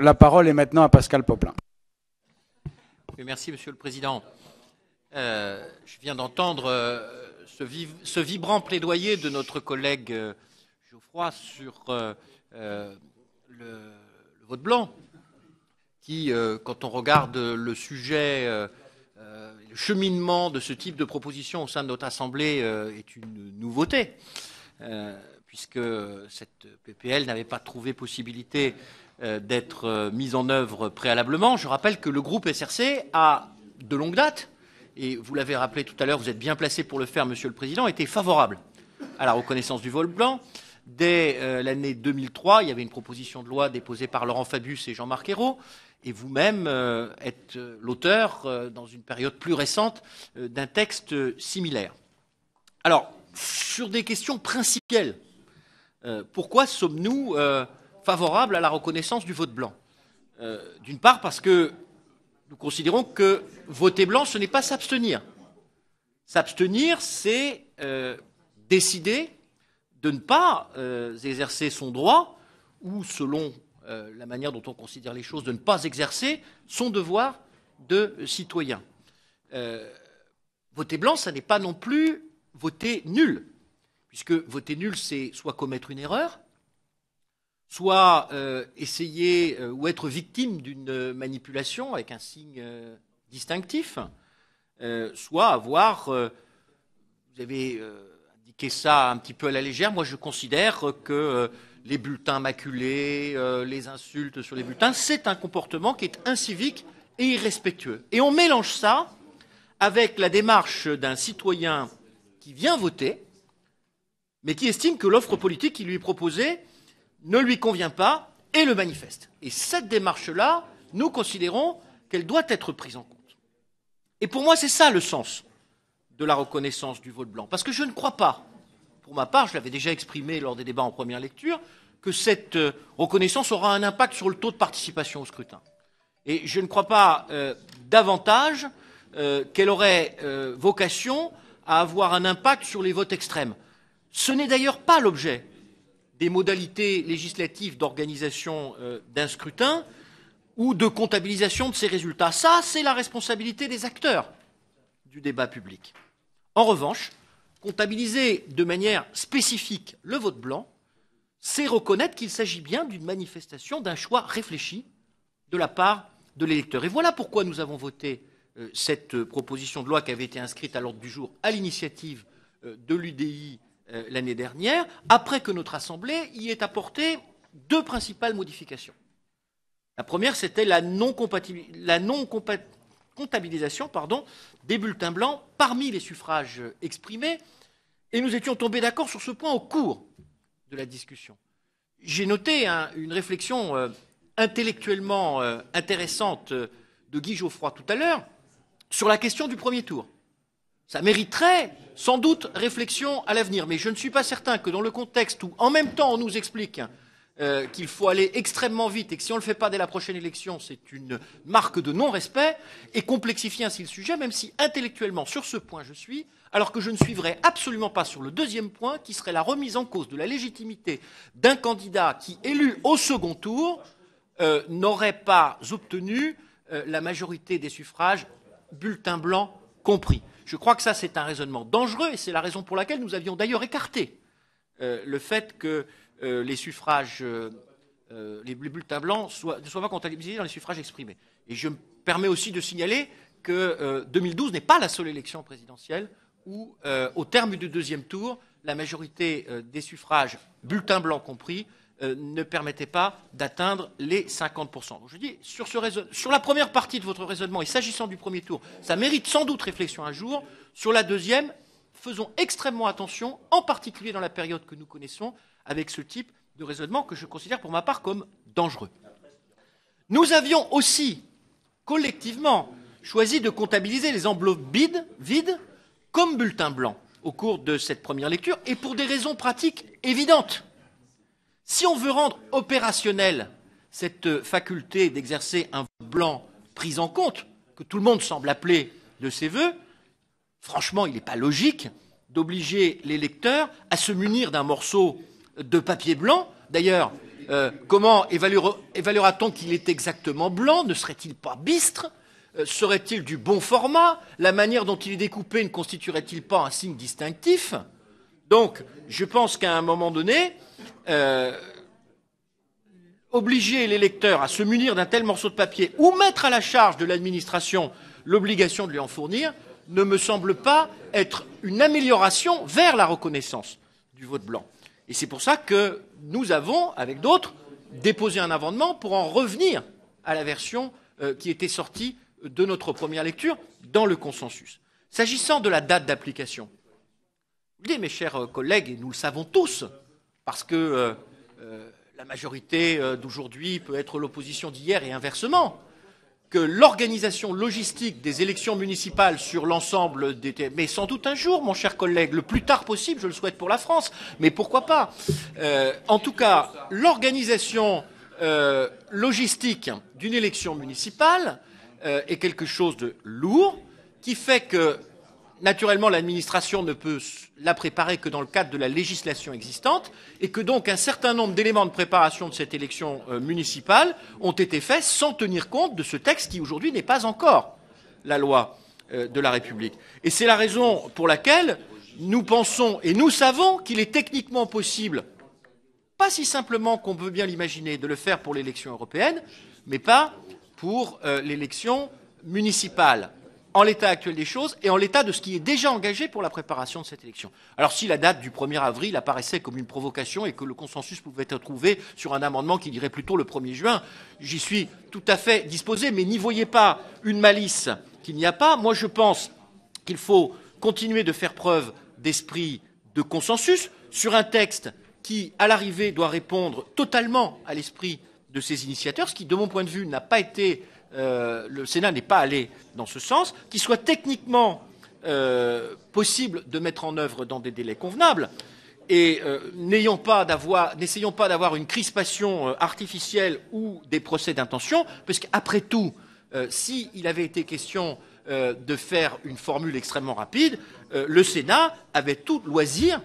La parole est maintenant à Pascal Poplin. merci, Monsieur le Président. Euh, je viens d'entendre euh, ce, vibrant plaidoyer de notre collègue euh, Geoffroy sur le, le, vote blanc, qui, quand on regarde le sujet, le cheminement de ce type de proposition au sein de notre Assemblée est une nouveauté puisque cette PPL n'avait pas trouvé possibilité euh, d'être euh, mise en œuvre préalablement. Je rappelle que le groupe SRC a, de longue date, et vous l'avez rappelé tout à l'heure, vous êtes bien placé pour le faire, Monsieur le Président, était favorable à la reconnaissance du vol blanc. Dès euh, l'année 2003, il y avait une proposition de loi déposée par Laurent Fabius et Jean-Marc Ayrault, et vous-même êtes l'auteur, dans une période plus récente, d'un texte similaire. Alors, sur des questions principales. Euh, pourquoi sommes-nous euh, favorables à la reconnaissance du vote blanc euh, D'une part, parce que nous considérons que voter blanc, ce n'est pas s'abstenir. S'abstenir, c'est décider de ne pas exercer son droit, ou selon la manière dont on considère les choses, de ne pas exercer son devoir de citoyen. voter blanc, ce n'est pas non plus voter nul puisque voter nul, c'est soit commettre une erreur, soit euh, essayer euh, ou être victime d'une euh, manipulation avec un signe distinctif, soit avoir, vous avez indiqué ça un petit peu à la légère, moi je considère que les bulletins maculés, les insultes sur les bulletins, c'est un comportement qui est incivique et irrespectueux. Et on mélange ça avec la démarche d'un citoyen qui vient voter, mais qui estime que l'offre politique qui lui est proposée ne lui convient pas et le manifeste. Et cette démarche-là, nous considérons qu'elle doit être prise en compte. Et pour moi, c'est ça le sens de la reconnaissance du vote blanc. Parce que je ne crois pas, pour ma part, je l'avais déjà exprimé lors des débats en première lecture, que cette euh, reconnaissance aura un impact sur le taux de participation au scrutin. Et je ne crois pas euh, davantage euh, qu'elle aurait vocation à avoir un impact sur les votes extrêmes. Ce n'est d'ailleurs pas l'objet des modalités législatives d'organisation euh, d'un scrutin ou de comptabilisation de ces résultats. Ça, c'est la responsabilité des acteurs du débat public. En revanche, comptabiliser de manière spécifique le vote blanc, c'est reconnaître qu'il s'agit bien d'une manifestation, d'un choix réfléchi de la part de l'électeur. Et voilà pourquoi nous avons voté euh, cette euh, proposition de loi qui avait été inscrite à l'ordre du jour à l'initiative de l'UDI euh, l'année dernière, après que notre Assemblée y ait apporté deux principales modifications. La première, c'était la non-comptabilisation des bulletins blancs parmi les suffrages exprimés, et nous étions tombés d'accord sur ce point au cours de la discussion. J'ai noté hein, une réflexion euh, intellectuellement euh, intéressante de Guy Geoffroy tout à l'heure sur la question du premier tour. Ça mériterait sans doute réflexion à l'avenir, mais je ne suis pas certain que dans le contexte où, en même temps, on nous explique hein, euh, qu'il faut aller extrêmement vite et que si on ne le fait pas dès la prochaine élection, c'est une marque de non-respect et complexifier ainsi le sujet, même si intellectuellement sur ce point je suis, alors que je ne suivrai absolument pas sur le deuxième point qui serait la remise en cause de la légitimité d'un candidat qui, élu au second tour, euh, n'aurait pas obtenu euh, la majorité des suffrages, bulletin blanc compris. Je crois que ça, c'est un raisonnement dangereux et c'est la raison pour laquelle nous avions d'ailleurs écarté euh, le fait que euh, les suffrages, euh, les bulletins blancs ne soient pas comptabilisés dans les suffrages exprimés. Et je me permets aussi de signaler que 2012 n'est pas la seule élection présidentielle où, au terme du deuxième tour, la majorité des suffrages, bulletins blancs compris, euh, ne permettait pas d'atteindre les 50%. je dis, sur, la première partie de votre raisonnement, et s'agissant du premier tour, ça mérite sans doute réflexion un jour. Sur la deuxième, faisons extrêmement attention, en particulier dans la période que nous connaissons, avec ce type de raisonnement que je considère pour ma part comme dangereux. Nous avions aussi, collectivement, choisi de comptabiliser les enveloppes vides comme bulletin blanc au cours de cette première lecture, et pour des raisons pratiques évidentes. Si on veut rendre opérationnelle cette euh, faculté d'exercer un vote blanc prise en compte, que tout le monde semble appeler de ses voeux, franchement, il n'est pas logique d'obliger les lecteurs à se munir d'un morceau de papier blanc. D'ailleurs, euh, comment évaluera-t-on qu'il est exactement blanc Ne serait-il pas bistre euh, Serait-il du bon format La manière dont il est découpé ne constituerait-il pas un signe distinctif donc, je pense qu'à un moment donné, obliger euh, obliger l'électeur à se munir d'un tel morceau de papier ou mettre à la charge de l'administration l'obligation de lui en fournir ne me semble pas être une amélioration vers la reconnaissance du vote blanc. Et c'est pour ça que nous avons, avec d'autres, déposé un amendement pour en revenir à la version euh, qui était sortie de notre première lecture dans le consensus. S'agissant de la date d'application, mes chers euh, collègues, et nous le savons tous, parce que euh, euh, la majorité d'aujourd'hui peut être l'opposition d'hier et inversement, que l'organisation logistique des élections municipales sur l'ensemble des... Mais sans doute un jour, mon cher collègue, le plus tard possible, je le souhaite pour la France, mais pourquoi pas En tout cas, l'organisation logistique d'une élection municipale est quelque chose de lourd qui fait que naturellement, l'administration ne peut la préparer que dans le cadre de la législation existante, et que donc un certain nombre d'éléments de préparation de cette élection euh, municipale ont été faits sans tenir compte de ce texte qui aujourd'hui n'est pas encore la loi euh, de la République. Et c'est la raison pour laquelle nous pensons et nous savons qu'il est techniquement possible, pas si simplement qu'on peut bien l'imaginer, de le faire pour l'élection européenne, mais pas pour euh, l'élection municipale en l'état actuel des choses et en l'état de ce qui est déjà engagé pour la préparation de cette élection. Alors si la date du 1er avril apparaissait comme une provocation et que le consensus pouvait être trouvé sur un amendement qui dirait plutôt le 1er juin, j'y suis tout à fait disposé, mais n'y voyez pas une malice qu'il n'y a pas. Moi, je pense qu'il faut continuer de faire preuve d'esprit de consensus sur un texte qui, à l'arrivée, doit répondre totalement à l'esprit de ses initiateurs, ce qui, de mon point de vue, n'a pas été euh, le Sénat n'est pas allé dans ce sens, Qu'il soit techniquement euh, possible de mettre en œuvre dans des délais convenables. Et euh, n'essayons pas d'avoir une crispation artificielle ou des procès d'intention, Après tout, s'il avait été question de faire une formule extrêmement rapide, le Sénat avait tout loisir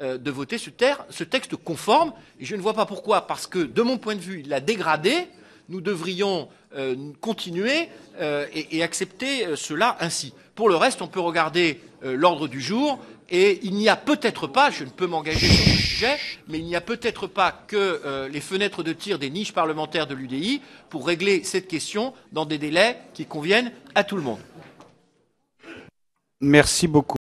de voter ce, ce, texte conforme. Et je ne vois pas pourquoi, parce que de mon point de vue, il l'a dégradé nous devrions euh, continuer euh, et, et, accepter euh, cela ainsi. Pour le reste, on peut regarder l'ordre du jour et il n'y a peut-être pas, je ne peux m'engager sur ce sujet, mais il n'y a peut-être pas que les fenêtres de tir des niches parlementaires de l'UDI pour régler cette question dans des délais qui conviennent à tout le monde. Merci beaucoup.